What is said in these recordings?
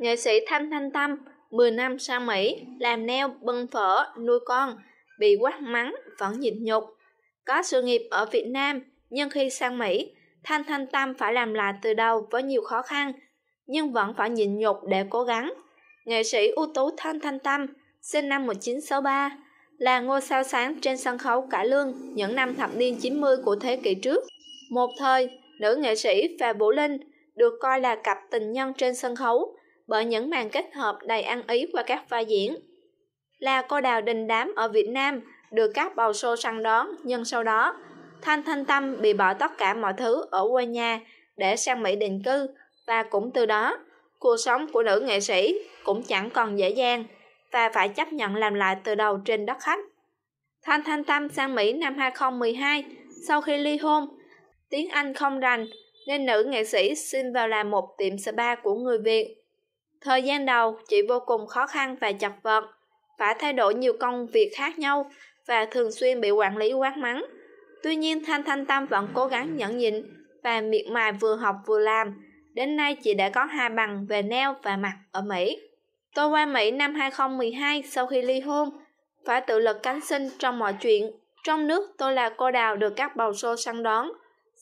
nghệ sĩ Thanh Thanh Tâm 10 năm sang Mỹ làm neo bưng phở nuôi con, bị quát mắng vẫn nhịn nhục. Có sự nghiệp ở Việt Nam, nhưng khi sang Mỹ, Thanh Thanh Tâm phải làm lại từ đầu với nhiều khó khăn, nhưng vẫn phải nhịn nhục để cố gắng. Nghệ sĩ ưu tú Thanh Thanh Tâm, sinh năm 1963, là ngôi sao sáng trên sân khấu cải lương những năm thập niên 90 của thế kỷ trước. Một thời, nữ nghệ sĩ và Vũ Linh được coi là cặp tình nhân trên sân khấu, bởi những màn kết hợp đầy ăn ý qua các pha diễn. Là cô đào đình đám ở Việt Nam được các bầu sô săn đón, nhưng sau đó, Thanh Thanh Tâm bị bỏ tất cả mọi thứ ở quê nhà để sang Mỹ định cư và cũng từ đó, cuộc sống của nữ nghệ sĩ cũng chẳng còn dễ dàng và phải chấp nhận làm lại từ đầu trên đất khách. Thanh Thanh Tâm sang Mỹ năm 2012 sau khi ly hôn. Tiếng Anh không rành nên nữ nghệ sĩ xin vào làm một tiệm spa của người Việt Thời gian đầu, chị vô cùng khó khăn và chật vật, phải thay đổi nhiều công việc khác nhau và thường xuyên bị quản lý quát mắng. Tuy nhiên Thanh Thanh Tâm vẫn cố gắng nhẫn nhịn và miệt mài vừa học vừa làm. Đến nay chị đã có hai bằng về neo và mặt ở Mỹ. Tôi qua Mỹ năm 2012 sau khi ly hôn, phải tự lực cánh sinh trong mọi chuyện. Trong nước tôi là cô đào được các bầu sô săn đón.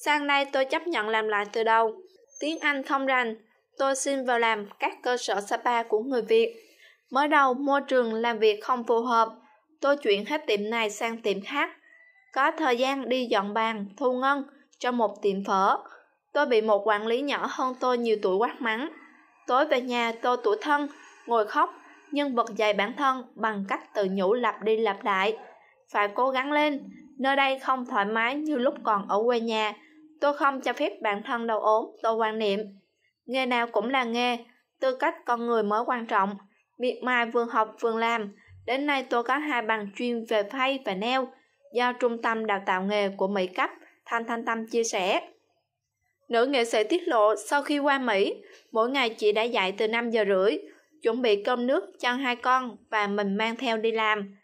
Sang đây tôi chấp nhận làm lại từ đầu. Tiếng Anh không rành, tôi xin vào làm các cơ sở spa của người Việt. Mới đầu môi trường làm việc không phù hợp, tôi chuyển hết tiệm này sang tiệm khác. Có thời gian đi dọn bàn, thu ngân cho một tiệm phở. Tôi bị một quản lý nhỏ hơn tôi nhiều tuổi quát mắng. Tối về nhà tôi tủi thân, ngồi khóc, nhưng bật dậy bản thân bằng cách tự nhủ lặp đi lặp lại. Phải cố gắng lên, nơi đây không thoải mái như lúc còn ở quê nhà. Tôi không cho phép bản thân đau ốm, tôi quan niệm nghề nào cũng là nghề tư cách con người mới quan trọng miệt mài vừa học vừa làm đến nay tôi có hai bằng chuyên về phay và neo do trung tâm đào tạo nghề của mỹ cấp thanh thanh tâm chia sẻ nữ nghệ sĩ tiết lộ sau khi qua mỹ mỗi ngày chị đã dạy từ 5 giờ rưỡi chuẩn bị cơm nước cho hai con và mình mang theo đi làm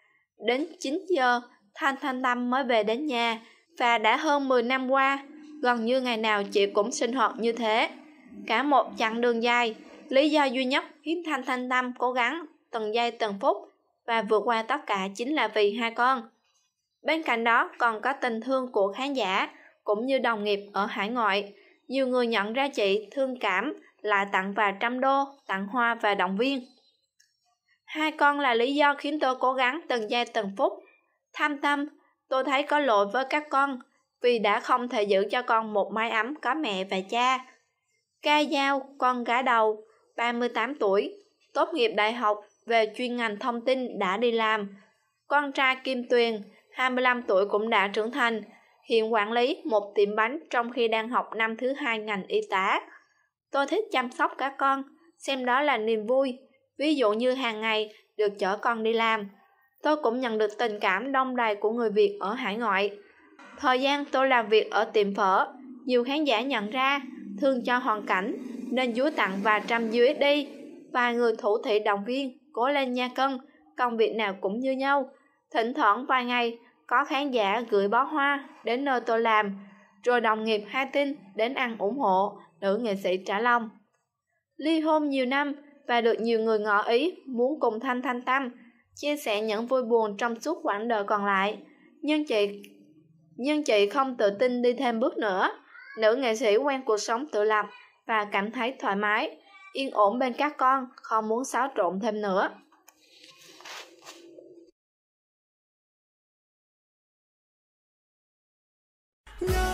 đến 9 giờ thanh thanh tâm mới về đến nhà và đã hơn 10 năm qua gần như ngày nào chị cũng sinh hoạt như thế cả một chặng đường dài lý do duy nhất khiến thanh thanh tâm cố gắng từng giây từng phút và vượt qua tất cả chính là vì hai con bên cạnh đó còn có tình thương của khán giả cũng như đồng nghiệp ở hải ngoại nhiều người nhận ra chị thương cảm lại tặng vài trăm đô tặng hoa và động viên hai con là lý do khiến tôi cố gắng từng giây từng phút tham tâm tôi thấy có lỗi với các con vì đã không thể giữ cho con một mái ấm có mẹ và cha Ca Giao, con gái đầu, 38 tuổi, tốt nghiệp đại học về chuyên ngành thông tin đã đi làm. Con trai Kim Tuyền, 25 tuổi cũng đã trưởng thành, hiện quản lý một tiệm bánh trong khi đang học năm thứ hai ngành y tá. Tôi thích chăm sóc các con, xem đó là niềm vui. Ví dụ như hàng ngày được chở con đi làm, tôi cũng nhận được tình cảm đông đầy của người Việt ở hải ngoại. Thời gian tôi làm việc ở tiệm phở, nhiều khán giả nhận ra thương cho hoàn cảnh nên Dúa tặng vài trăm USD vài người thủ thị động viên cố lên nha cân công việc nào cũng như nhau thỉnh thoảng vài ngày có khán giả gửi bó hoa đến nơi tôi làm rồi đồng nghiệp hai tin đến ăn ủng hộ nữ nghệ sĩ trả lòng ly hôn nhiều năm và được nhiều người ngỏ ý muốn cùng thanh thanh tâm chia sẻ những vui buồn trong suốt quãng đời còn lại nhưng chị nhưng chị không tự tin đi thêm bước nữa Nữ nghệ sĩ quen cuộc sống tự lập và cảm thấy thoải mái, yên ổn bên các con, không muốn xáo trộn thêm nữa. No!